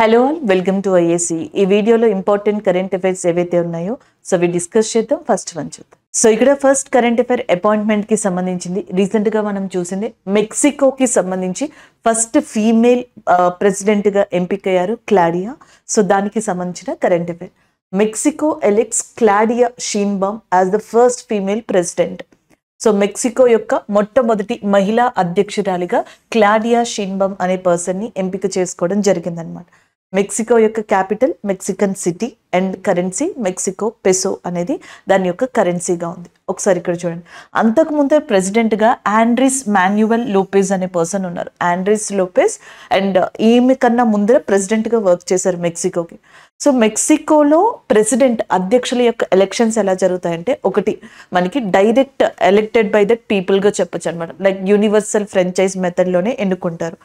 Hello all welcome to IAC ఈ వీడియోలో important current affairs ఏవైతే ఉన్నాయో సో అవి డిస్కస్ చేద్దాం ఫస్ట్ వన్ చూద్దాం సో ఇక్కడ ఫస్ట్ కరెంట్ అఫైర్ అపాయింట్మెంట్కి సంబంధించింది రీసెంట్గా మనం చూసింది మెక్సికోకి సంబంధించి ఫస్ట్ ఫీమేల్ ప్రెసిడెంట్గా ఎంపికయ్యారు క్లాడియా సో దానికి సంబంధించిన current affair Mexico elects Claudia Sheinbaum as the first female president so Mexico యొక్క మొట్టమొదటి మహిళా అధ్యక్షురాలిగా క్లాడియా షీన్బమ్ అనే పర్సన్ని ఎంపిక చేసుకోవడం జరిగిందనమాట మెక్సికో యొక్క capital Mexican city and currency Mexico peso అనేది దాని యొక్క కరెన్సీగా ఉంది ఒకసారి ఇక్కడ చూడండి అంతకుముందే ప్రెసిడెంట్గా ఆండ్రిస్ మాన్యువల్ లోపేజ్ అనే పర్సన్ ఉన్నారు ఆండ్రిస్ లోపేజ్ అండ్ ఈమె కన్నా ముందర ప్రెసిడెంట్గా వర్క్ చేశారు మెక్సికోకి సో మెక్సికోలో ప్రెసిడెంట్ అధ్యక్షుల యొక్క ఎలక్షన్స్ ఎలా జరుగుతాయంటే ఒకటి మనకి డైరెక్ట్ ఎలెక్టెడ్ బై ద పీపుల్గా చెప్పచ్చు అనమాట లైక్ యూనివర్సల్ ఫ్రెంచైజ్ మెథడ్లోనే ఎన్నుకుంటారు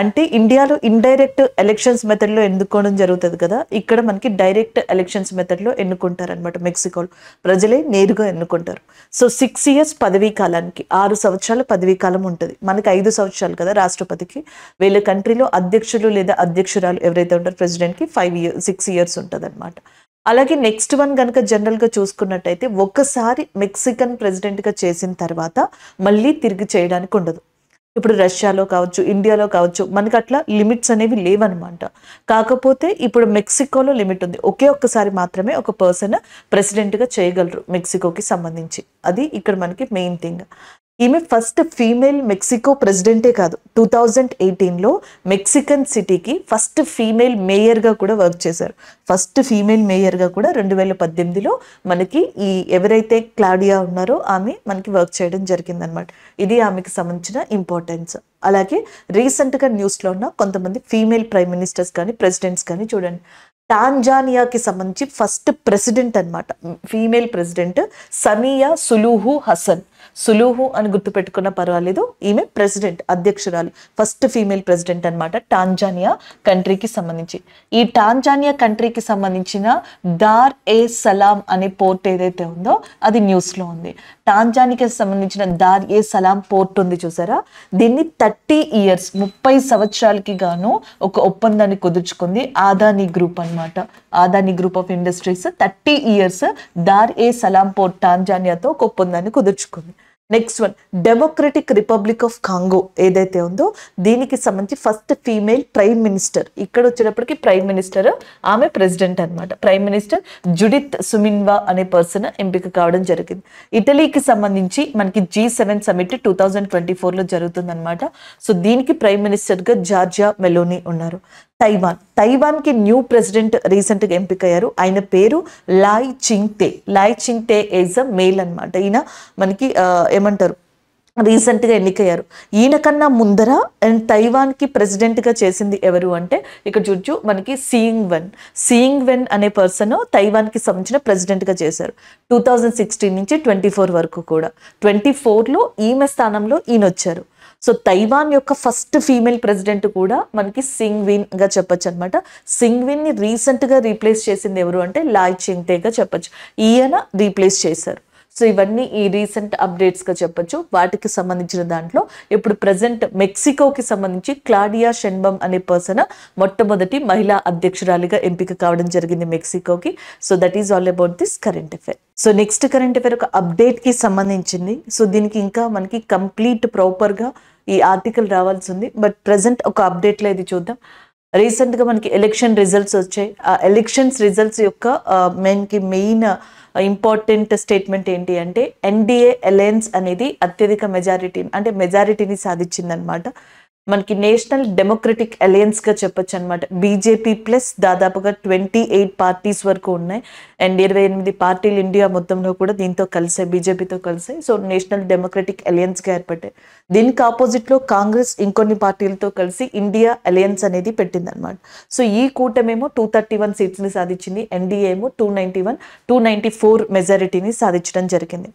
అంటే ఇండియాలో ఇండైరెక్ట్ ఎలక్షన్స్ మెథడ్లో ఎన్నుకోవడం జరుగుతుంది కదా ఇక్కడ మనకి డైరెక్ట్ ఎలక్షన్స్ మెథడ్లో ఎన్నుకుంటారనమాట మెక్సికోలో ప్రజలే నేరుగా ఎన్నుకుంటారు సో సిక్స్ ఇయర్స్ పదవీ కాలానికి ఆరు సంవత్సరాలు పదవీ కాలం ఉంటుంది మనకి ఐదు సంవత్సరాలు కదా రాష్ట్రపతికి వీళ్ళ కంట్రీలో అధ్యక్షులు లేదా అధ్యక్షురాలు ఎవరైతే ఉంటారో ప్రెసిడెంట్కి ఫైవ్ ఇయర్ సిక్స్ ఇయర్స్ ఉంటుంది అనమాట అలాగే నెక్స్ట్ వన్ కనుక జనరల్గా చూసుకున్నట్టయితే ఒకసారి మెక్సికన్ ప్రెసిడెంట్గా చేసిన తర్వాత మళ్ళీ తిరిగి చేయడానికి ఉండదు ఇప్పుడు రష్యాలో కావచ్చు ఇండియాలో కావచ్చు మనకి అట్లా లిమిట్స్ అనేవి లేవనమాట కాకపోతే ఇప్పుడు మెక్సికోలో లిమిట్ ఉంది ఒకే ఒక్కసారి మాత్రమే ఒక పర్సన్ ప్రెసిడెంట్గా చేయగలరు మెక్సికోకి సంబంధించి అది ఇక్కడ మనకి మెయిన్ థింగ్ ఈమె ఫస్ట్ ఫీమేల్ మెక్సికో ప్రెసిడెంటే కాదు టూ థౌజండ్ ఎయిటీన్లో మెక్సికన్ సిటీకి ఫస్ట్ ఫీమేల్ మేయర్గా కూడా వర్క్ చేశారు ఫస్ట్ ఫీమేల్ మేయర్గా కూడా రెండు వేల పద్దెనిమిదిలో మనకి ఈ ఎవరైతే క్లాడియా ఉన్నారో ఆమె మనకి వర్క్ చేయడం జరిగిందనమాట ఇది ఆమెకి సంబంధించిన ఇంపార్టెన్స్ అలాగే రీసెంట్గా న్యూస్లో ఉన్న కొంతమంది ఫీమేల్ ప్రైమ్ మినిస్టర్స్ కానీ ప్రెసిడెంట్స్ కానీ చూడండి టాంజానియాకి సంబంధించి ఫస్ట్ ప్రెసిడెంట్ అనమాట female president Samia Suluhu Hassan Suluhu అని గుర్తుపెట్టుకున్నా పర్వాలేదు ఈమె ప్రెసిడెంట్ అధ్యక్షురాలు ఫస్ట్ ఫీమేల్ ప్రెసిడెంట్ అనమాట టాంజానియా కంట్రీకి సంబంధించి ఈ టాంజానియా కంట్రీకి సంబంధించిన దార్ ఏ సలాం అనే పోర్ట్ ఏదైతే ఉందో అది న్యూస్లో ఉంది టాంజానియాకి సంబంధించిన దార్ ఏ సలాం పోర్ట్ ఉంది చూసారా దీన్ని థర్టీ ఇయర్స్ ముప్పై సంవత్సరాలకి గాను ఒక ఒప్పందాన్ని కుదుర్చుకుంది ఆదాని గ్రూప్ అనమాట Adani group of industries thirty years Dar es Salaam port టాంజానియాతో ఒక ఒప్పందాన్ని కుదుర్చుకుంది next one democratic republic of Congo ఏదైతే ఉందో దీనికి సంబంధించి ఫస్ట్ ఫీమేల్ ప్రైమ్ మినిస్టర్ ఇక్కడ వచ్చేటప్పటికి ప్రైమ్ మినిస్టర్ ఆమె ప్రెసిడెంట్ అనమాట ప్రైమ్ మినిస్టర్ జుడిత్ సుమిన్వా అనే పర్సన్ ఎంపిక కావడం జరిగింది ఇటలీకి సంబంధించి మనకి G seven summit two thousand twenty ఫోర్లో జరుగుతుందన్నమాట సో దీనికి ప్రైమ్ మినిస్టర్గా జార్జియా మెలోని ఉన్నారు తైవాన్ తైవాన్కి న్యూ ప్రెసిడెంట్ రీసెంట్గా ఎంపికయ్యారు ఆయన పేరు లాయ్ చింగ్తే లాయ్ చింగ్తే ఈజ్ అ మేల్ అనమాట ఈయన మనకి ఏమంటారు రీసెంట్గా ఎన్నికయ్యారు ఈయన కన్నా ముందర అండ్ తైవాన్కి ప్రెసిడెంట్గా చేసింది ఎవరు అంటే ఇక్కడ చూచు మనకి సీయింగ్ వెన్ సీయింగ్ వెన్ అనే పర్సన్ తైవాన్కి సంబంధించిన ప్రెసిడెంట్గా చేశారు టూ థౌజండ్ సిక్స్టీన్ నుంచి ట్వంటీ ఫోర్ వరకు కూడా ట్వంటీ ఫోర్లో ఈమె స్థానంలో ఈయన వచ్చారు సో తైవాన్ యొక్క ఫస్ట్ ఫీమేల్ ప్రెసిడెంట్ కూడా మనకి సింగ్విన్గా చెప్పొచ్చు అనమాట సింగ్విన్ని రీసెంట్గా రీప్లేస్ చేసింది ఎవరు అంటే లాయ్ చింగ్టేగా చెప్పొచ్చు ఈయన రీప్లేస్ చేశారు సో ఇవన్నీ ఈ రీసెంట్ అప్డేట్స్గా చెప్పొచ్చు వాటికి సంబంధించిన దాంట్లో ఇప్పుడు ప్రజెంట్ మెక్సికోకి సంబంధించి క్లాడియా షెన్బమ్ అనే పర్సన్ మొట్టమొదటి మహిళా అధ్యక్షురాలిగా ఎంపిక కావడం జరిగింది మెక్సికోకి so that is all about this current affair so next current affair ఒక అప్డేట్కి సంబంధించింది సో దీనికి ఇంకా మనకి కంప్లీట్ ప్రాపర్గా ఈ ఆర్టికల్ రావాల్సి ఉంది బట్ ప్రజెంట్ ఒక అప్డేట్లో ఇది చూద్దాం రీసెంట్గా మనకి ఎలక్షన్ రిజల్ట్స్ వచ్చాయి ఆ ఎలక్షన్స్ రిజల్ట్స్ యొక్క మెయిన్కి మెయిన్ ఇంపార్టెంట్ స్టేట్మెంట్ ఏంటి అంటే ఎన్డీఏ అలయన్స్ అనేది అత్యధిక మెజారిటీ అంటే మెజారిటీని సాధించిందనమాట మనకి నేషనల్ డెమోక్రటిక్ గా చెప్పొచ్చు అనమాట బీజేపీ ప్లస్ దాదాపుగా ట్వంటీ ఎయిట్ పార్టీస్ వరకు ఉన్నాయి అండ్ ఇరవై ఎనిమిది పార్టీలు ఇండియా మొత్తంలో కూడా దీంతో కలిసాయి బీజేపీతో కలిసాయి సో నేషనల్ డెమోక్రటిక్ గా ఏర్పడ్డాయి దీనికి ఆపోజిట్ లో కాంగ్రెస్ ఇంకొన్ని పార్టీలతో కలిసి ఇండియా అలయన్స్ అనేది పెట్టింది అనమాట సో ఈ కూటమేమో టూ థర్టీ వన్ సీట్స్ ని సాధించింది ఎన్డీఏ ఏమో two ninety one two ninety four మెజారిటీని సాధించడం జరిగింది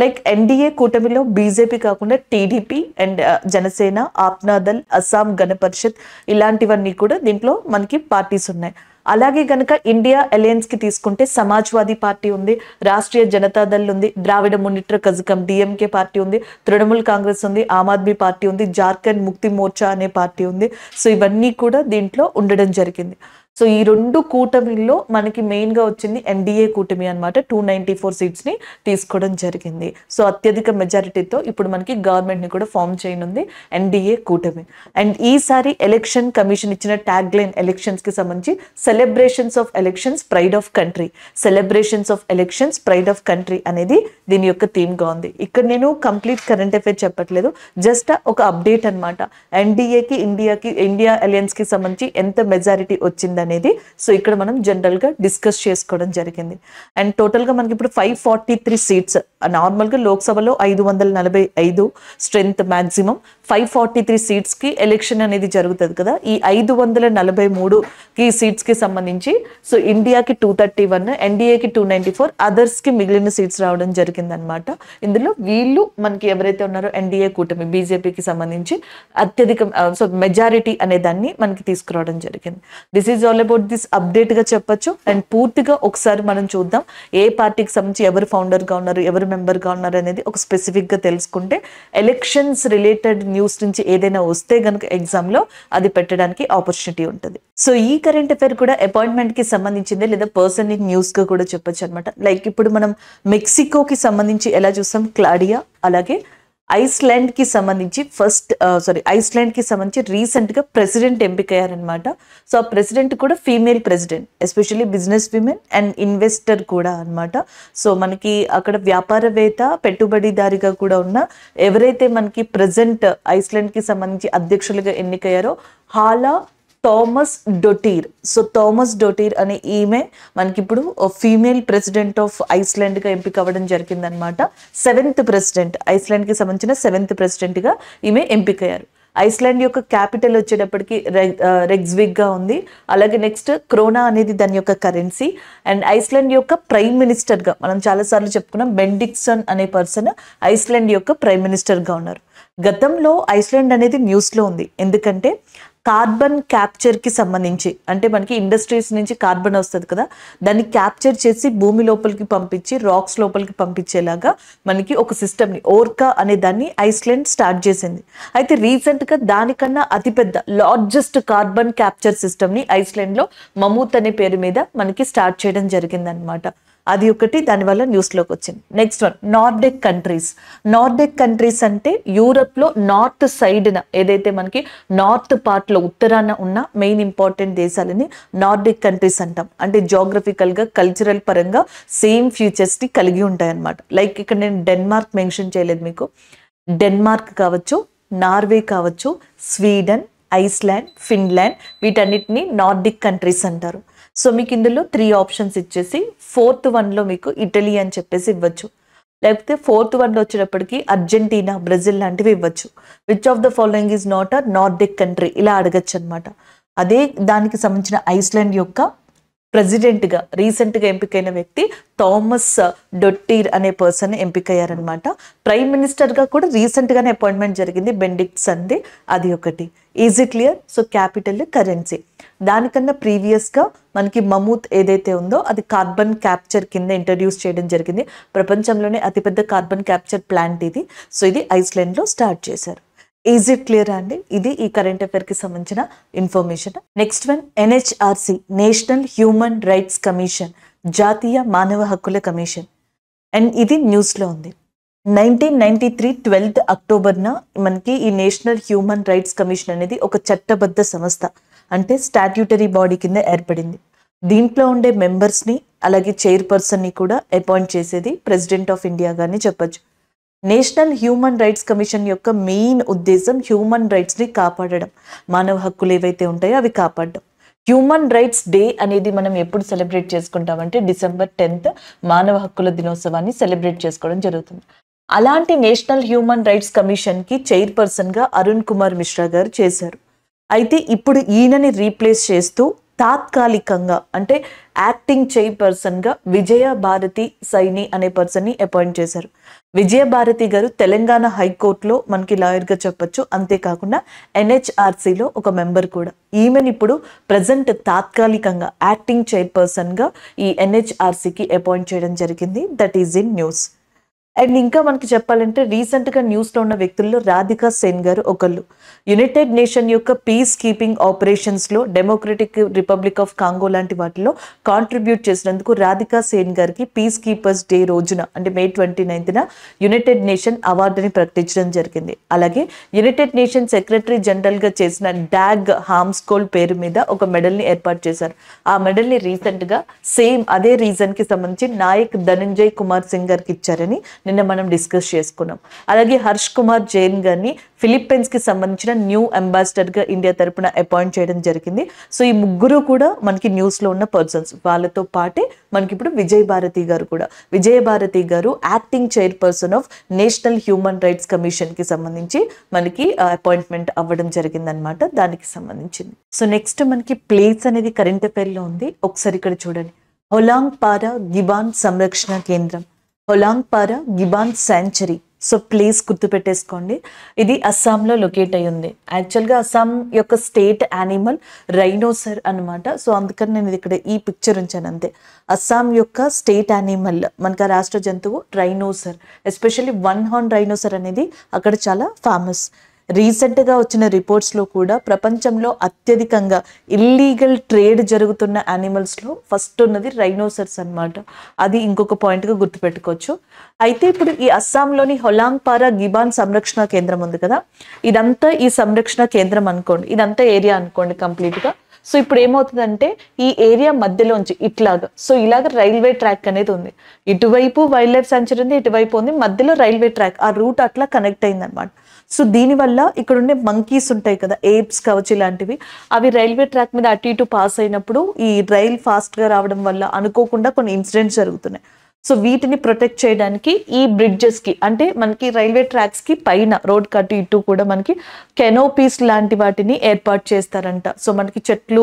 లైక్ ఎన్డీఏ కూటమిలో బీజేపీ కాకుండా టీడీపీ అండ్ జనసేన ఆప్నాదల్ అస్సాం గణపరిషత్ ఇలాంటివన్నీ కూడా దీంట్లో మనకి పార్టీస్ ఉన్నాయి అలాగే గనక ఇండియా అలయన్స్ కి తీసుకుంటే సమాజ్వాదీ పార్టీ ఉంది రాష్ట్రీయ జనతా దళ్ ఉంది ద్రావిడ మున్నిట్ర కజకం డిఎంకే పార్టీ ఉంది తృణమూల్ కాంగ్రెస్ ఉంది ఆమ్ ఆద్మీ పార్టీ ఉంది జార్ఖండ్ ముక్తి మోర్చా అనే పార్టీ ఉంది సో ఇవన్నీ కూడా దీంట్లో ఉండడం జరిగింది సో ఈ రెండు కూటమిల్లో మనకి మెయిన్గా వచ్చింది ఎన్డీఏ కూటమి అనమాట టూ నైంటీ ఫోర్ సీట్స్ని తీసుకోవడం జరిగింది సో అత్యధిక మెజారిటీతో ఇప్పుడు మనకి గవర్నమెంట్ని కూడా ఫామ్ చేయనుంది ఎన్డీఏ కూటమి అండ్ ఈసారి ఎలక్షన్ కమిషన్ ఇచ్చిన ట్యాగ్ లైన్ ఎలక్షన్స్కి సంబంధించి celebrations of elections pride of country celebrations of elections pride of country అనేది దీని యొక్క థీమ్గా ఉంది ఇక్కడ నేను కంప్లీట్ కరెంట్ అఫైర్ చెప్పట్లేదు జస్ట్ ఒక అప్డేట్ అనమాట ఎన్డీఏకి ఇండియాకి ఇండియా అలయన్స్కి సంబంధించి ఎంత మెజారిటీ వచ్చింది అనేది సో ఇక్కడ మనం జనరల్గా డిస్కస్ చేసుకోవడం జరిగింది అండ్ టోటల్గా మనకి ఇప్పుడు ఫైవ్ ఫార్టీ త్రీ సీట్స్ నార్మల్గా లోక్సభలో ఐదు వందల నలభై ఐదు strength maximum five forty three సీట్స్కి ఎలక్షన్ అనేది జరుగుతుంది కదా ఈ ఐదు వందల నలభై మూడుకి సీట్స్కి సంబంధించి సో ఇండియాకి టూ థర్టీ వన్ ఎన్డీఏకి టూ నైంటీ ఫోర్ అదర్స్కి మిగిలిన సీట్స్ రావడం జరిగిందనమాట ఇందులో వీళ్ళు మనకి ఎవరైతే ఉన్నారో ఎన్డీఏ కూటమి బీజేపీకి సంబంధించి అత్యధిక సో మెజారిటీ అనే దాన్ని మనకి తీసుకురావడం జరిగింది this is all about this update గా చెప్పచ్చు అండ్ పూర్తిగా ఒకసారి మనం చూద్దాం ఏ పార్టీకి సంబంధించి ఎవరు ఫౌండర్ గా ఉన్నారు ఎవరు మెంబర్ గా ఉన్నారు అనేది ఒక స్పెసిఫిక్ గా తెలుసుకుంటే ఎలక్షన్స్ రిలేటెడ్ న్యూస్ నుంచి ఏదైనా వస్తే ఎగ్జామ్ లో అది పెట్టడానికి ఆపర్చునిటీ ఉంటుంది సో ఈ కరెంట్ అఫేర్ కూడా అపాయింట్మెంట్ కి సంబంధించిందే లేదా పర్సన్ గా కూడా చెప్పొచ్చు అనమాట లైక్ ఇప్పుడు మనం మెక్సికోకి సంబంధించి ఎలా చూస్తాం క్లాడియా అలాగే ఐస్లాండ్కి సంబంధించి ఫస్ట్ సారీ ఐస్లాండ్కి సంబంధించి రీసెంట్గా ప్రెసిడెంట్ ఎంపికయ్యారనమాట సో ఆ ప్రెసిడెంట్ కూడా female president especially business women and investor కూడా అనమాట సో మనకి అక్కడ వ్యాపారవేత్త పెట్టుబడిదారిగా కూడా ఉన్న ఎవరైతే మనకి ప్రజెంట్ ఐస్లాండ్కి సంబంధించి అధ్యక్షులుగా ఎన్నికయ్యారో Halla Tomasdottir so Tomasdottir అనే ఈమె మనకి ఇప్పుడు ఫీమేల్ ప్రెసిడెంట్ ఆఫ్ ఐస్లాండ్గా ఎంపిక అవ్వడం జరిగిందనమాట సెవెంత్ ప్రెసిడెంట్ ఐస్లాండ్కి సంబంధించిన సెవెంత్ ప్రెసిడెంట్గా ఈమె ఎంపికయ్యారు ఐస్లాండ్ యొక్క క్యాపిటల్ వచ్చేటప్పటికి రెగ్స్విగ్గా ఉంది అలాగే నెక్స్ట్ క్రోనా అనేది దాని యొక్క కరెన్సీ అండ్ ఐస్లాండ్ యొక్క ప్రైమ్ మినిస్టర్గా మనం చాలాసార్లు చెప్పుకున్నాం బెండిక్సన్ అనే పర్సన్ ఐస్లాండ్ యొక్క ప్రైమ్ మినిస్టర్గా ఉన్నారు గతంలో ఐస్లాండ్ అనేది న్యూస్లో ఉంది ఎందుకంటే కార్బన్ క్యాప్చర్కి సంబంధించి అంటే మనకి ఇండస్ట్రీస్ నుంచి కార్బన్ వస్తుంది కదా దాన్ని క్యాప్చర్ చేసి భూమి లోపలికి పంపించి రాక్స్ లోపలికి పంపించేలాగా మనకి ఒక సిస్టమ్ని ఓర్కా అనే దాన్ని ఐస్లాండ్ స్టార్ట్ చేసింది అయితే రీసెంట్గా దానికన్నా అతిపెద్ద లార్జెస్ట్ కార్బన్ క్యాప్చర్ సిస్టమ్ని ఐస్లాండ్లో మమూత్ అనే పేరు మీద మనకి స్టార్ట్ చేయడం జరిగిందనమాట అది ఒకటి దానివల్ల న్యూస్లోకి వచ్చింది next one Nordic countries Nordic countries అంటే యూరప్లో నార్త్ సైడ్న ఏదైతే మనకి నార్త్ పార్ట్లో ఉత్తరాన ఉన్న మెయిన్ ఇంపార్టెంట్ దేశాలని నార్డిక్ కంట్రీస్ అంటాం అంటే జోగ్రఫికల్గా కల్చరల్ పరంగా సేమ్ ఫ్యూచర్స్ని కలిగి ఉంటాయన్నమాట లైక్ ఇక్కడ నేను డెన్మార్క్ మెన్షన్ చేయలేదు మీకు డెన్మార్క్ కావచ్చు నార్వే కావచ్చు స్వీడన్ ఐస్లాండ్ ఫిన్లాండ్ వీటన్నిటిని నార్డిక్ కంట్రీస్ అంటారు సో మీకు ఇందులో త్రీ ఆప్షన్స్ ఇచ్చేసి ఫోర్త్ వన్లో మీకు ఇటలీ అని చెప్పేసి ఇవ్వచ్చు లేకపోతే ఫోర్త్ వన్లో వచ్చేటప్పటికి అర్జెంటీనా బ్రెజిల్ లాంటివి ఇవ్వచ్చు which of the following is not a Nordic country ఇలా అడగచ్చు అనమాట అదే దానికి సంబంధించిన ఐస్లాండ్ యొక్క ప్రెసిడెంట్గా రీసెంట్గా ఎంపికైన వ్యక్తి థామస్ డొట్టీర్ అనే పర్సన్ ఎంపికయ్యారనమాట ప్రైమ్ మినిస్టర్గా కూడా రీసెంట్గానే అపాయింట్మెంట్ జరిగింది బెండిక్ అంది అది ఒకటి easy clear so capital currency దానికన్నా ప్రీవియస్గా మనకి మమూత్ ఏదైతే ఉందో అది కార్బన్ క్యాప్చర్ కింద ఇంట్రడ్యూస్ చేయడం జరిగింది ప్రపంచంలోనే అతిపెద్ద కార్బన్ క్యాప్చర్ ప్లాంట్ ఇది సో ఇది ఐస్లాండ్లో స్టార్ట్ చేశారు ఈజ్ ఇట్ క్లియర్ అండి ఇది ఈ కరెంట్ కి సంబంధించిన information next one NHRC national human rights commission జాతీయ మానవ హక్కుల కమిషన్ అండ్ ఇది న్యూస్లో ఉంది నైన్టీన్ నైన్టీ త్రీ ట్వెల్త్ అక్టోబర్న మనకి ఈ నేషనల్ హ్యూమన్ రైట్స్ కమిషన్ అనేది ఒక చట్టబద్ధ సంస్థ అంటే స్టాట్యూటరీ బాడీ కింద ఏర్పడింది దీంట్లో ఉండే మెంబర్స్ని అలాగే చైర్పర్సన్ని కూడా అపాయింట్ చేసేది ప్రెసిడెంట్ ఆఫ్ ఇండియా కానీ చెప్పచ్చు నేషనల్ హ్యూమన్ రైట్స్ కమిషన్ యొక్క మెయిన్ ఉద్దేశం హ్యూమన్ రైట్స్ని కాపాడడం మానవ హక్కులు ఏవైతే ఉంటాయో అవి కాపాడడం హ్యూమన్ రైట్స్ డే అనేది మనం ఎప్పుడు సెలబ్రేట్ చేసుకుంటామంటే డిసెంబర్ టెన్త్ మానవ హక్కుల దినోత్సవాన్ని సెలబ్రేట్ చేసుకోవడం జరుగుతుంది అలాంటి నేషనల్ హ్యూమన్ రైట్స్ కమిషన్కి చైర్పర్సన్గా అరుణ్ కుమార్ మిశ్రా గారు చేశారు అయితే ఇప్పుడు ఈయనని రీప్లేస్ చేస్తూ తాత్కాలికంగా అంటే యాక్టింగ్ చైర్పర్సన్గా విజయ భారతి సైని అనే పర్సన్ని అపాయింట్ చేశారు విజయభారతి గారు తెలంగాణ హైకోర్టులో మనకి లాయర్గా చెప్పొచ్చు అంతేకాకుండా ఎన్హెచ్ఆర్సీలో ఒక మెంబర్ కూడా ఈమెన్ ఇప్పుడు ప్రజెంట్ తాత్కాలికంగా యాక్టింగ్ చైర్పర్సన్గా ఈ ఎన్హెచ్ఆర్సీకి అపాయింట్ చేయడం జరిగింది that is in news and ఇంకా మనకి చెప్పాలంటే రీసెంట్గా న్యూస్లో ఉన్న వ్యక్తుల్లో రాధికా సేన్ గారు ఒకళ్ళు యునైటెడ్ నేషన్ యొక్క పీస్ కీపింగ్ ఆపరేషన్స్లో డెమోక్రటిక్ రిపబ్లిక్ ఆఫ్ కాంగో లాంటి వాటిలో కాంట్రిబ్యూట్ చేసినందుకు రాధికా సేన్ గారికి పీస్ కీపర్స్ డే రోజున అంటే మే ట్వంటీ నైన్త్న యునైటెడ్ నేషన్ అవార్డుని ప్రకటించడం జరిగింది అలాగే యునైటెడ్ నేషన్ సెక్రటరీ జనరల్గా చేసిన డాగ్ హామ్స్కోల్ పేరు మీద ఒక మెడల్ని ఏర్పాటు చేశారు ఆ మెడల్ని రీసెంట్గా సేమ్ అదే రీజన్కి సంబంధించి నాయక్ ధనంజయ్ కుమార్ సింగ్ గారికి ఇచ్చారని నిన్న మనం డిస్కస్ చేసుకున్నాం అలాగే హర్ష్ కుమార్ జైన్ గారిని కి సంబంధించిన న్యూ అంబాసిడర్గా ఇండియా తరపున అపాయింట్ చేయడం జరిగింది సో ఈ ముగ్గురు కూడా మనకి న్యూస్లో ఉన్న పర్సన్స్ వాళ్ళతో పాటే మనకి ఇప్పుడు విజయ్ భారతి గారు కూడా విజయ భారతి గారు acting chairperson of national human rights కమిషన్కి సంబంధించి మనకి అపాయింట్మెంట్ అవ్వడం జరిగిందనమాట దానికి సంబంధించింది సో నెక్స్ట్ మనకి ప్లేస్ అనేది కరెంట్ అఫైర్లో ఉంది ఒకసారి ఇక్కడ చూడండి హొలాంగ్ పారా గిబాన్ సంరక్షణ కేంద్రం Hollongapar gibbon sanctuary so please గుర్తుపెట్టేసుకోండి ఇది అస్సాంలో లొకేట్ అయ్యి ఉంది యాక్చువల్గా అస్సాం యొక్క స్టేట్ యానిమల్ రైనోసర్ అనమాట సో అందుకని నేను ఇక్కడ ఈ పిక్చర్ ఉంచాను అంతే అస్సాం యొక్క స్టేట్ యానిమల్ మనకు రాష్ట్ర జంతువు rhinoceros especially one horn rhinoceros అనేది అక్కడ చాలా ఫేమస్ రీసెంట్గా వచ్చిన రిపోర్ట్స్లో కూడా ప్రపంచంలో అత్యధికంగా ఇల్లీగల్ ట్రేడ్ జరుగుతున్న యానిమల్స్లో ఫస్ట్ ఉన్నది రైనోసర్స్ అనమాట అది ఇంకొక పాయింట్గా గుర్తుపెట్టుకోవచ్చు అయితే ఇప్పుడు ఈ అస్సాంలోని హొలాంగ్పారా గిబాన్ సంరక్షణ కేంద్రం ఉంది కదా ఇదంతా ఈ సంరక్షణ కేంద్రం అనుకోండి ఇదంతా ఏరియా అనుకోండి కంప్లీట్గా సో ఇప్పుడు ఏమవుతుందంటే ఈ ఏరియా మధ్యలోంచి ఇట్లాగా సో ఇలాగ రైల్వే ట్రాక్ అనేది ఉంది ఇటువైపు వైల్డ్ లైఫ్ సెంచరీ ఉంది ఇటువైపు ఉంది మధ్యలో రైల్వే ట్రాక్ ఆ రూట్ అట్లా కనెక్ట్ అయింది అనమాట సో దీనివల్ల ఇక్కడ ఉండే మంకీస్ ఉంటాయి కదా ఏప్స్ కవచ్ ఇలాంటివి అవి రైల్వే ట్రాక్ మీద అటు ఇటు పాస్ అయినప్పుడు ఈ రైల్ ఫాస్ట్గా రావడం వల్ల అనుకోకుండా కొన్ని ఇన్సిడెంట్స్ జరుగుతున్నాయి సో వీటిని ప్రొటెక్ట్ చేయడానికి ఈ బ్రిడ్జెస్కి అంటే మనకి రైల్వే ట్రాక్స్కి పైన రోడ్ కట్టు ఇటు కూడా మనకి కెనోపీస్ లాంటి వాటిని ఏర్పాటు చేస్తారంట సో మనకి చెట్లు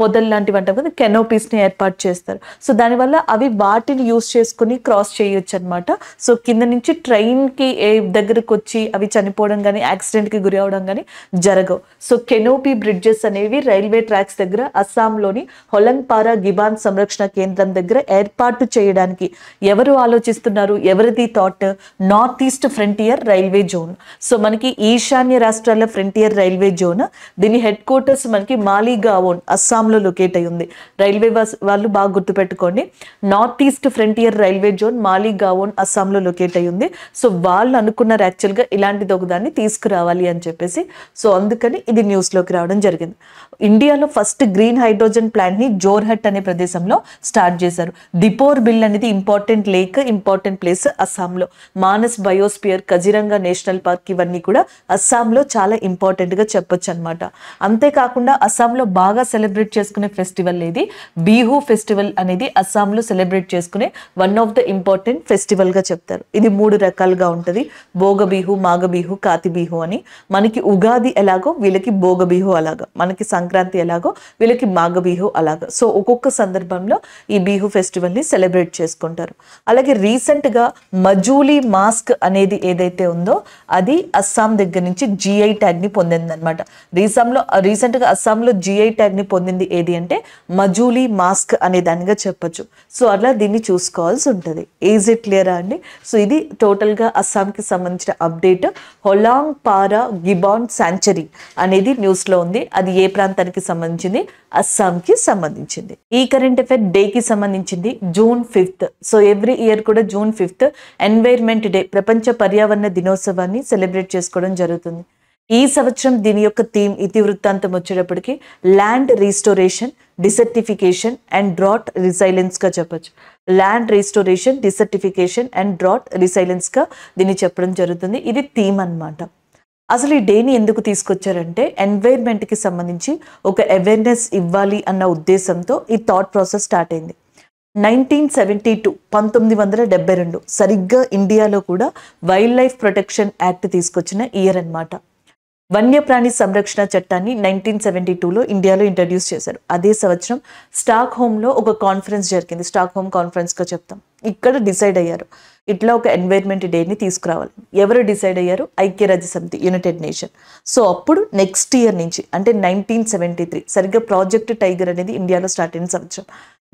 పొదలు లాంటివి అంటే కదా కెనోపీస్ని ఏర్పాటు చేస్తారు సో దానివల్ల అవి వాటిని యూస్ చేసుకుని క్రాస్ చేయొచ్చు అనమాట సో కింద నుంచి ట్రైన్కి ఏ దగ్గరకు వచ్చి అవి చనిపోవడం కానీ యాక్సిడెంట్కి గురి అవడం కానీ జరగవు సో కెనోపీ బ్రిడ్జెస్ అనేవి రైల్వే ట్రాక్స్ దగ్గర అస్సాంలోని హొలంపారా గిబాన్ సంరక్షణ కేంద్రం దగ్గర ఏర్పాటు చేయడానికి ఎవరు ఆలోచిస్తున్నారు ఎవరిది thought north east frontier railway zone so మనకి ఈశాన్య రాష్ట్రాల ఫ్రంటియర్ రైల్వే జోన్ దీని హెడ్ క్వార్టర్స్ మనకి మాలిగావోన్ అస్సాంలో లొకేట్ అయి ఉంది రైల్వే వాళ్ళు బాగా గుర్తుపెట్టుకోండి north east frontier railway zone Maligaon అస్సాంలో లొకేట్ అయి ఉంది సో వాళ్ళు అనుకున్నారు యాక్చువల్గా ఇలాంటిది ఒకదాన్ని తీసుకురావాలి అని చెప్పేసి సో అందుకని ఇది న్యూస్లోకి రావడం జరిగింది ఇండియాలో ఫస్ట్ గ్రీన్ హైడ్రోజన్ ప్లాంట్ని జోర్హట్ అనే ప్రదేశంలో స్టార్ట్ చేశారు దిపోర్ బిల్ అనేది important important lake important place అస్సాంలో Manas biosphere Kaziranga national park ఇవన్నీ కూడా అస్సాంలో చాలా ఇంపార్టెంట్గా చెప్పొచ్చు అనమాట అంతేకాకుండా అస్సాంలో బాగా సెలబ్రేట్ చేసుకునే ఫెస్టివల్ ఏది బీహూ ఫెస్టివల్ అనేది అస్సాంలో సెలబ్రేట్ చేసుకునే వన్ ఆఫ్ ద ఇంపార్టెంట్ ఫెస్టివల్గా చెప్తారు ఇది మూడు రకాలుగా ఉంటుంది భోగబీహు మాగబీహు బీహు అని మనకి ఉగాది ఎలాగో వీళ్ళకి భోగబీహు అలాగా మనకి సంక్రాంతి ఎలాగో వీళ్ళకి బీహు అలాగా సో ఒక్కొక్క సందర్భంలో ఈ బీహు ఫెస్టివల్ని సెలబ్రేట్ చేసుకుంటారు అలాగే రీసెంట్గా మజూలీ మాస్క్ అనేది ఏదైతే ఉందో అది అస్సాం దగ్గర నుంచి జిఐ ట్యాగ్ని పొందింది అనమాట రీసెంట్లో రీసెంట్గా అస్సాంలో జిఐ ట్యాగ్ని పొందింది ఏది అంటే మజూలీ మాస్క్ అనే దానిగా చెప్పొచ్చు సో అలా దీన్ని చూసుకోవాల్సి ఉంటుంది ఈజ్ ఇట్ క్లియరా అండి సో ఇది టోటల్గా అస్సాంకి సంబంధించిన అప్డేట్ హొలాంగ్ పారా గిబాన్ శాంచరీ అనేది న్యూస్లో ఉంది అది ఏ ప్రాంతానికి సంబంధించింది అస్సాంకి సంబంధించింది ఈ కరెంట్ అఫైర్ డేకి సంబంధించింది June fifth so every year కూడా జూన్ ఫిఫ్త్ ఎన్వైర్న్మెంట్ డే ప్రపంచ పర్యావరణ దినోత్సవాన్ని సెలబ్రేట్ చేసుకోవడం జరుగుతుంది ఈ సంవత్సరం దీని యొక్క థీమ్ ఇతివృత్తాంతం వచ్చేటప్పటికి land restoration desertification and drought రిసైలెన్స్గా చెప్పచ్చు land restoration desertification and drought రిసైలెన్స్గా దీన్ని చెప్పడం జరుగుతుంది ఇది థీమ్ అనమాట అసలు ఈ డేని ఎందుకు తీసుకొచ్చారంటే ఎన్వైర్న్మెంట్కి సంబంధించి ఒక అవేర్నెస్ ఇవ్వాలి అన్న ఉద్దేశంతో ఈ థాట్ ప్రాసెస్ స్టార్ట్ అయింది నైన్టీన్ సెవెంటీ టూ పంతొమ్మిది వందల డెబ్బై రెండు సరిగ్గా ఇండియాలో కూడా వైల్డ్ లైఫ్ ప్రొటెక్షన్ యాక్ట్ తీసుకొచ్చిన ఇయర్ అనమాట వన్యప్రాణి సంరక్షణ చట్టాన్ని నైన్టీన్ సెవెంటీ టూలో ఇండియాలో ఇంట్రడ్యూస్ చేశారు అదే సంవత్సరం స్టాక్ హోమ్లో ఒక కాన్ఫరెన్స్ జరిగింది స్టాక్ హోమ్ కాన్ఫరెన్స్గా చెప్తాం ఇక్కడ డిసైడ్ అయ్యారు ఇట్లా ఒక ఎన్వైర్న్మెంట్ డేని తీసుకురావాలి ఎవరు డిసైడ్ అయ్యారు ఐక్యరాజ్య సమితి యునైటెడ్ నేషన్ సో అప్పుడు నెక్స్ట్ ఇయర్ నుంచి అంటే నైన్టీన్ సెవెంటీ త్రీ సరిగ్గా ప్రాజెక్ట్ టైగర్ అనేది ఇండియాలో స్టార్ట్ అయిన సంవత్సరం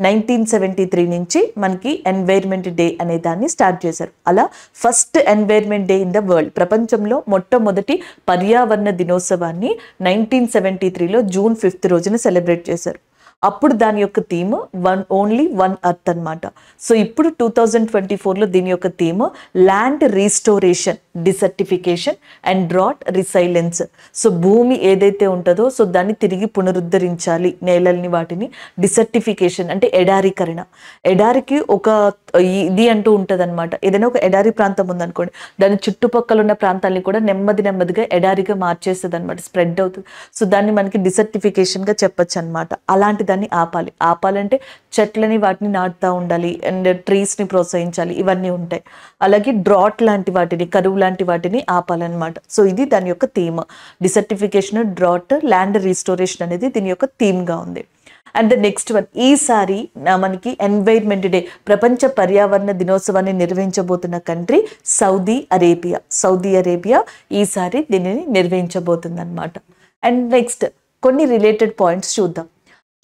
నైన్టీన్ సెవెంటీ త్రీ నుంచి మనకి ఎన్వైర్న్మెంట్ డే అనే దాన్ని స్టార్ట్ చేశారు అలా first environment day in the world ప్రపంచంలో మొట్టమొదటి పర్యావరణ దినోత్సవాన్ని నైన్టీన్ సెవెంటీ త్రీలో జూన్ ఫిఫ్త్ రోజున సెలబ్రేట్ చేశారు అప్పుడు దాని యొక్క theme one only one earth అనమాట సో ఇప్పుడు టూ థౌజండ్ ట్వంటీ ఫోర్లో దీని యొక్క theme land restoration desertification and drought resilience so భూమి ఏదైతే ఉంటుందో సో దాన్ని తిరిగి పునరుద్ధరించాలి నేలల్ని వాటిని డిసర్టిఫికేషన్ అంటే ఎడారికరణ ఎడారికి ఒక ఇది అంటూ ఉంటుంది అనమాట ఏదైనా ఒక ఎడారి ప్రాంతం ఉందనుకోండి దాని చుట్టుపక్కల ఉన్న ప్రాంతాన్ని కూడా నెమ్మది నెమ్మదిగా ఎడారిగా మార్చేస్తుంది అనమాట స్ప్రెడ్ అవుతుంది సో దాన్ని మనకి డిసర్టిఫికేషన్గా చెప్పొచ్చు అనమాట అలాంటి దాన్ని ఆపాలి ఆపాలంటే చెట్లని వాటిని నాటుతూ ఉండాలి అండ్ ట్రీస్ని ప్రోత్సహించాలి ఇవన్నీ ఉంటాయి అలాగే డ్రాట్ లాంటి వాటిని కరువు లాంటి వాటిని ఆపాలన్నమాట సో ఇది దాని యొక్క theme desertification drought land restoration అనేది దీని యొక్క థీమ్గా ఉంది అండ్ ద నెక్స్ట్ వన్ ఈసారి మనకి ఎన్వైర్న్మెంట్ డే ప్రపంచ పర్యావరణ దినోత్సవాన్ని నిర్వహించబోతున్న country Saudi Arabia Saudi Arabia ఈసారి దీనిని నిర్వహించబోతుంది అనమాట అండ్ నెక్స్ట్ కొన్ని రిలేటెడ్ పాయింట్స్ చూద్దాం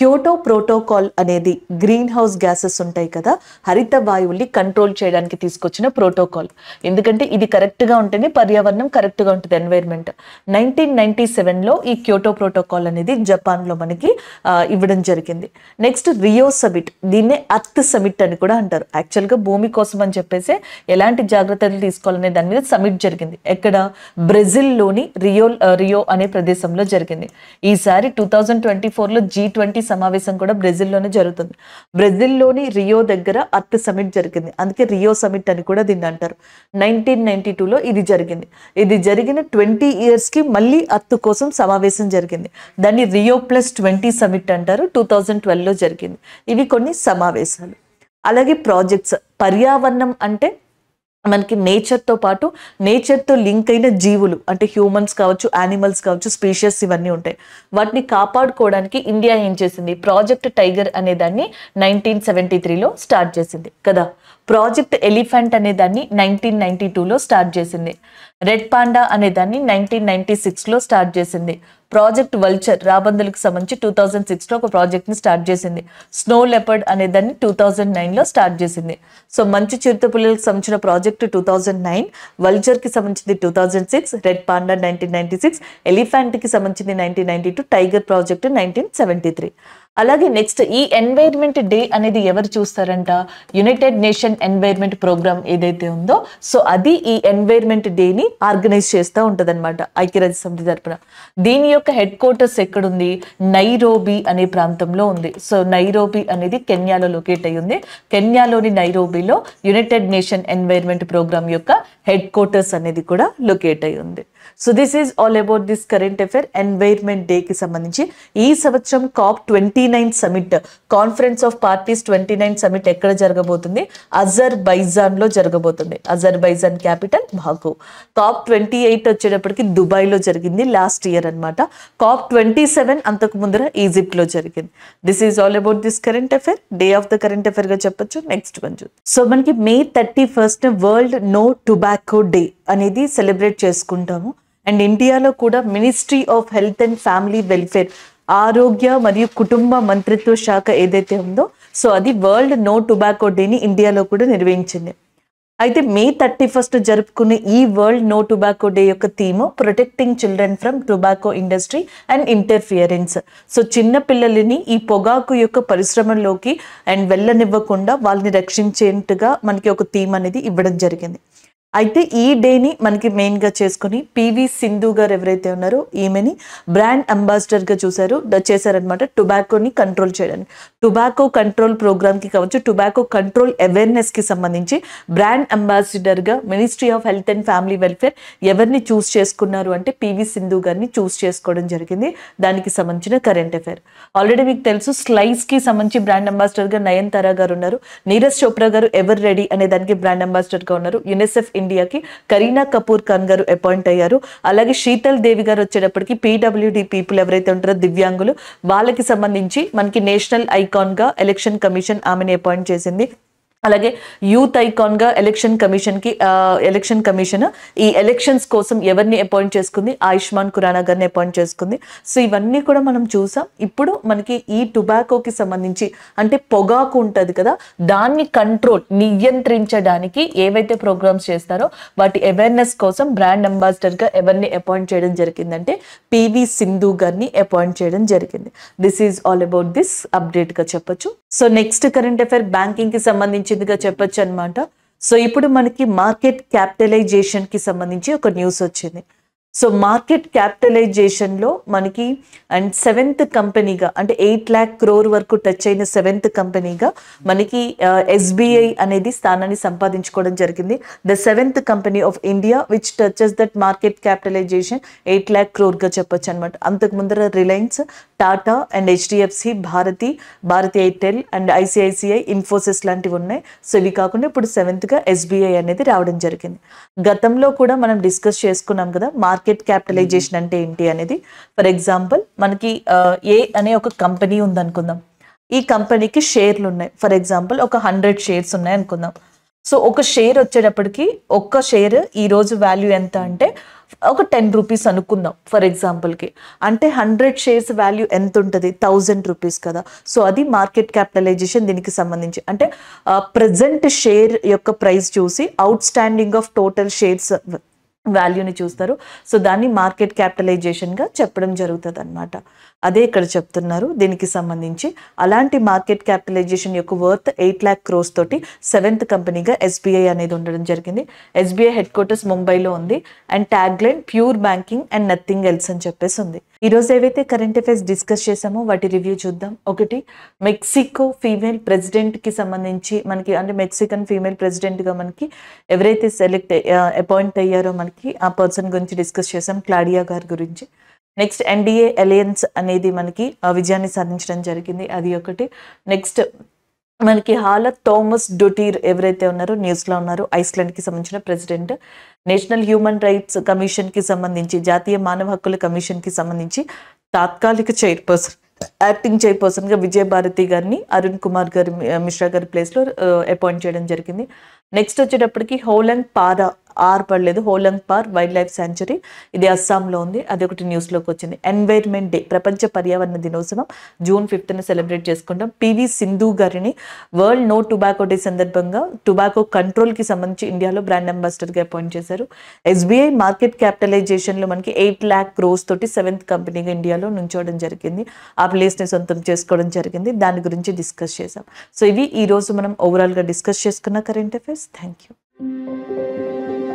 క్యోటో ప్రోటోకాల్ అనేది గ్రీన్ హౌస్ గ్యాసెస్ ఉంటాయి కదా హరిత వాయువుల్ని కంట్రోల్ చేయడానికి తీసుకొచ్చిన ప్రోటోకాల్ ఎందుకంటే ఇది కరెక్ట్గా ఉంటేనే పర్యావరణం కరెక్ట్గా ఉంటుంది ఎన్వైర్న్మెంట్ నైన్టీన్ నైన్టీ సెవెన్లో ఈ క్యోటో ప్రోటోకాల్ అనేది జపాన్లో మనకి ఇవ్వడం జరిగింది నెక్స్ట్ రియో సమిట్ దీన్నే అర్త్ సమిట్ అని కూడా అంటారు యాక్చువల్గా భూమి కోసం అని చెప్పేసి ఎలాంటి జాగ్రత్తలు తీసుకోవాలనే దాని మీద సమిట్ జరిగింది ఎక్కడ బ్రెజిల్లోని రియో రియో అనే ప్రదేశంలో జరిగింది ఈసారి టూ థౌజండ్ ట్వంటీ ఫోర్లో జీ ట్వంటీ సమావేశం కూడా బ్రెజిల్లోనే జరుగుతుంది బ్రెజిల్లోని రియో దగ్గర అర్త్ సమిట్ జరిగింది అందుకే రియో సమిట్ అని కూడా దీన్ని అంటారు నైన్టీన్ నైన్టీ టూలో ఇది జరిగింది ఇది జరిగిన ట్వంటీ ఇయర్స్కి మళ్ళీ అత్తు కోసం సమావేశం జరిగింది దాన్ని రియో ప్లస్ ట్వంటీ సమిట్ అంటారు టూ థౌజండ్ ట్వెల్వ్లో జరిగింది ఇవి కొన్ని సమావేశాలు అలాగే ప్రాజెక్ట్స్ పర్యావరణం అంటే మనకి నేచర్తో పాటు నేచర్తో లింక్ అయిన జీవులు అంటే హ్యూమన్స్ కావచ్చు యానిమల్స్ కావచ్చు స్పీషియస్ ఇవన్నీ ఉంటాయి వాటిని కాపాడుకోవడానికి ఇండియా ఏం చేసింది ప్రాజెక్ట్ టైగర్ అనే దాన్ని నైన్టీన్ సెవెంటీ త్రీలో స్టార్ట్ చేసింది కదా ప్రాజెక్ట్ ఎలిఫెంట్ అనే దాన్ని నైన్టీన్ నైన్టీ టూలో స్టార్ట్ చేసింది రెడ్ పాండా అనే దాన్ని నైన్టీన్ నైన్టీ సిక్స్లో స్టార్ట్ చేసింది ప్రాజెక్ట్ వల్చర్ రాబందులకు సంబంధించి టూ థౌజండ్ సిక్స్లో ఒక ప్రాజెక్ట్ని స్టార్ట్ చేసింది స్నో లెపర్డ్ అనే దాన్ని టూ థౌజండ్ నైన్లో స్టార్ట్ చేసింది సో మంచి చిరుత పిల్లలకు సంబంధించిన ప్రాజెక్ట్ టూ థౌజండ్ నైన్ వల్చర్కి సంబంధించింది two thousand six red panda nineteen ninety six కి సంబంధించింది nineteen ninety two tiger project nineteen seventy three అలాగే నెక్స్ట్ ఈ ఎన్వైర్న్మెంట్ డే అనేది ఎవరు చూస్తారంట యునైటెడ్ నేషన్ ఎన్వైర్న్మెంట్ ప్రోగ్రామ్ ఏదైతే ఉందో సో అది ఈ ఎన్వైర్న్మెంట్ డేని ఆర్గనైజ్ చేస్తూ ఉంటుంది అనమాట ఐక్యరాజ్య సమితి తరపున దీని యొక్క హెడ్ క్వార్టర్స్ ఎక్కడుంది నైరోబీ అనే ప్రాంతంలో ఉంది సో నైరోబీ అనేది కెన్యాలో లొకేట్ అయ్యి ఉంది కెన్యాలోని నైరోబీలో యునైటెడ్ నేషన్ ఎన్వైర్న్మెంట్ ప్రోగ్రామ్ యొక్క హెడ్ క్వార్టర్స్ అనేది కూడా లొకేట్ అయ్యి ఉంది so this is all about this current affair environment డేకి సంబంధించి ఈ సంవత్సరం COP twenty nine summit conference of parties twenty nine summit ఎక్కడ జరగబోతుంది అజర్ బైజాన్లో జరగబోతుంది Azerbaijan capital Baku COP twenty eight వచ్చేటప్పటికి దుబాయ్లో జరిగింది లాస్ట్ ఇయర్ అనమాట కాప్ ట్వంటీ సెవెన్ అంతకు ముందర ఈజిప్ట్లో జరిగింది this is all about this current affair day of the current అఫేర్గా చెప్పొచ్చు నెక్స్ట్ మంజు సో మనకి May thirty first world no tobacco day అనేది సెలబ్రేట్ చేసుకుంటాము అండ్ ఇండియాలో కూడా ministry of health and family welfare ఆరోగ్య మరియు కుటుంబ మంత్రిత్వ శాఖ ఏదైతే ఉందో సో అది వరల్డ్ నో టుబాకో డేని ఇండియాలో కూడా నిర్వహించింది అయితే మే థర్టీ ఫస్ట్ జరుపుకునే ఈ వరల్డ్ నో టుబాకో డే యొక్క theme protecting children from tobacco industry and interference so చిన్న పిల్లలని ఈ పొగాకు యొక్క పరిశ్రమలోకి అండ్ వెళ్ళనివ్వకుండా వాళ్ళని రక్షించేట్టుగా మనకి ఒక థీమ్ అనేది ఇవ్వడం జరిగింది అయితే ఈ డేని మనకి మెయిన్గా చేసుకుని పివి సింధు గారు ఎవరైతే ఉన్నారో ఈమెని బ్రాండ్ అంబాసిడర్గా చూశారు చేశారనమాట టొబాకోని కంట్రోల్ చేయడానికి టొబాకో కంట్రోల్ ప్రోగ్రామ్కి కావచ్చు టొబాకో కంట్రోల్ అవేర్నెస్కి సంబంధించి బ్రాండ్ అంబాసిడర్గా ministry of health and family welfare ఎవరిని చూస్ చేసుకున్నారు అంటే పివి సింధు గారిని చూస్ చేసుకోవడం జరిగింది దానికి సంబంధించిన కరెంట్ అఫైర్ ఆల్రెడీ మీకు తెలుసు స్లైస్కి సంబంధించి బ్రాండ్ అంబాసిడర్గా నయన్ తారా గారు ఉన్నారు నీరజ్ చోప్రా గారు ఎవరు రెడీ అనే దానికి బ్రాండ్ అంబాసిడర్గా ఉన్నారు యునిసెఫ్ ఇండియాకి కరీనా కపూర్ ఖాన్ గారు అపాయింట్ అయ్యారు అలాగే శీతల్ దేవి గారు వచ్చేటప్పటికి పీడబ్ల్యూడీ పీపుల్ ఎవరైతే ఉంటారో దివ్యాంగులు వాళ్ళకి సంబంధించి మనకి నేషనల్ ఐకాన్గా ఎలక్షన్ కమిషన్ ఆమెను అపాయింట్ చేసింది అలాగే యూత్ ఐకాన్గా ఎలక్షన్ కమిషన్కి ఎలక్షన్ కమిషన్ ఈ ఎలక్షన్స్ కోసం ఎవరిని అపాయింట్ చేసుకుంది ఆయుష్మాన్ ఖురానా గారిని అపాయింట్ చేసుకుంది సో ఇవన్నీ కూడా మనం చూసాం ఇప్పుడు మనకి ఈ టొబాకోకి సంబంధించి అంటే పొగాకు ఉంటుంది కదా దాన్ని కంట్రోల్ నియంత్రించడానికి ఏవైతే ప్రోగ్రామ్స్ చేస్తారో వాటి అవేర్నెస్ కోసం బ్రాండ్ అంబాసిడర్గా ఎవరిని అపాయింట్ చేయడం జరిగిందంటే పివి సింధు గారిని అపాయింట్ చేయడం జరిగింది this is all about this అప్డేట్గా చెప్పొచ్చు సో నెక్స్ట్ కరెంట్ అఫైర్ బ్యాంకింగ్కి సంబంధించి వచ్చిందిగా చెప్పొచ్చు అనమాట సో ఇప్పుడు మనకి మార్కెట్ క్యాపిటలైజేషన్కి సంబంధించి ఒక న్యూస్ వచ్చింది సో మార్కెట్ క్యాపిటలైజేషన్లో మనకి అండ్ సెవెంత్ కంపెనీగా అంటే ఎయిట్ ల్యాక్ క్రోర్ వరకు టచ్ అయిన సెవెంత్ కంపెనీగా మనకి ఎస్బీఐ uh, అనేది స్థానాన్ని సంపాదించుకోవడం జరిగింది the seventh company of India which touches that market capitalization eight lakh క్రోర్గా చెప్పొచ్చు అనమాట అంతకు ముందర రిలయన్స్ టాటా అండ్ హెచ్డిఎఫ్సి భారతి భారతి ఎయిర్టెల్ అండ్ ఐసిఐసిఐ ఇన్ఫోసిస్ లాంటివి ఉన్నాయి సో ఇవి కాకుండా ఇప్పుడు సెవెంత్గా ఎస్బీఐ అనేది రావడం జరిగింది గతంలో కూడా మనం డిస్కస్ చేసుకున్నాం కదా మార్కెట్ మార్కెట్ hmm. క్యాపిటలైజేషన్ అంటే ఏంటి అనేది ఫర్ ఎగ్జాంపుల్ మనకి ఏ అనే ఒక కంపెనీ ఉందనుకుందాం ఈ కంపెనీకి షేర్లు ఉన్నాయి ఫర్ ఎగ్జాంపుల్ ఒక హండ్రెడ్ షేర్స్ ఉన్నాయి అనుకుందాం సో ఒక షేర్ వచ్చేటప్పటికి ఒక్క షేర్ ఈరోజు వాల్యూ ఎంత అంటే ఒక టెన్ రూపీస్ అనుకుందాం ఫర్ ఎగ్జాంపుల్కి అంటే హండ్రెడ్ షేర్స్ వాల్యూ ఎంత ఉంటుంది థౌజండ్ రూపీస్ కదా సో అది మార్కెట్ క్యాపిటలైజేషన్ దీనికి సంబంధించి అంటే ప్రజెంట్ షేర్ యొక్క ప్రైస్ చూసి outstanding of total shares వాల్యూని చూస్తారు సో దాన్ని మార్కెట్ క్యాపిటలైజేషన్గా చెప్పడం జరుగుతుంది అనమాట అదే ఇక్కడ చెప్తున్నారు దీనికి సంబంధించి అలాంటి మార్కెట్ క్యాపిటలైజేషన్ యొక్క వర్త్ ఎయిట్ ల్యాక్ క్రోస్ తోటి సెవెంత్ కంపెనీగా ఎస్బీఐ అనేది ఉండడం జరిగింది ఎస్బీఐ హెడ్ క్వార్టర్స్ ముంబైలో ఉంది and tagline pure banking and nothing else అని చెప్పేసి ఉంది ఈరోజు ఏవైతే కరెంట్ అఫైర్స్ డిస్కస్ చేసామో వాటి రివ్యూ చూద్దాం ఒకటి మెక్సికో ఫీమేల్ ప్రెసిడెంట్కి సంబంధించి మనకి అంటే మెక్సికన్ ఫీమేల్ ప్రెసిడెంట్గా మనకి ఎవరైతే సెలెక్ట్ అపాయింట్ అయ్యారో మనకి ఆ పర్సన్ గురించి డిస్కస్ చేసాం క్లాడియా గారి గురించి నెక్స్ట్ ఎన్డీఏ అలయన్స్ అనేది మనకి విజయాన్ని సాధించడం జరిగింది అది ఒకటి నెక్స్ట్ మనకి హాల థోమస్ డొటీర్ ఎవరైతే ఉన్నారో న్యూస్లో ఉన్నారో ఐస్లాండ్కి సంబంధించిన ప్రెసిడెంట్ నేషనల్ హ్యూమన్ రైట్స్ కమిషన్కి సంబంధించి జాతీయ మానవ హక్కుల కమిషన్కి సంబంధించి తాత్కాలిక చైర్పర్సన్ యాక్టింగ్ చైర్పర్సన్గా విజయభారతి గారిని అరుణ్ కుమార్ గారి మిశ్రా గారి ప్లేస్లో అపాయింట్ చేయడం జరిగింది నెక్స్ట్ వచ్చేటప్పటికి హోలంగ్ పార్ ఆర్ పడలేదు హోలంగ్ పార్ వైల్డ్ లైఫ్ సాంచురీ ఇది అస్సాంలో ఉంది అది ఒకటి న్యూస్లోకి వచ్చింది ఎన్వైర్న్మెంట్ డే ప్రపంచ పర్యావరణ దినోత్సవం జూన్ ఫిఫ్త్న సెలబ్రేట్ చేసుకుంటాం పివి సింధు గారిని వరల్డ్ నో టుబాకో డే సందర్భంగా టుబాకో కంట్రోల్కి సంబంధించి ఇండియాలో బ్రాండ్ అంబాసిడర్గా అపాయింట్ చేశారు ఎస్బీఐ మార్కెట్ క్యాపిటలైజేషన్లో మనకి ఎయిట్ ల్యాక్ క్రోస్ తోటి సెవెంత్ కంపెనీగా ఇండియాలో నుంచోవడం జరిగింది ఆ ప్లేస్ని సొంతం చేసుకోవడం జరిగింది దాని గురించి డిస్కస్ చేసాం సో ఇవి ఈరోజు మనం ఓవరాల్గా డిస్కస్ చేసుకున్న కరెంట్ అఫేర్స్ Thank you.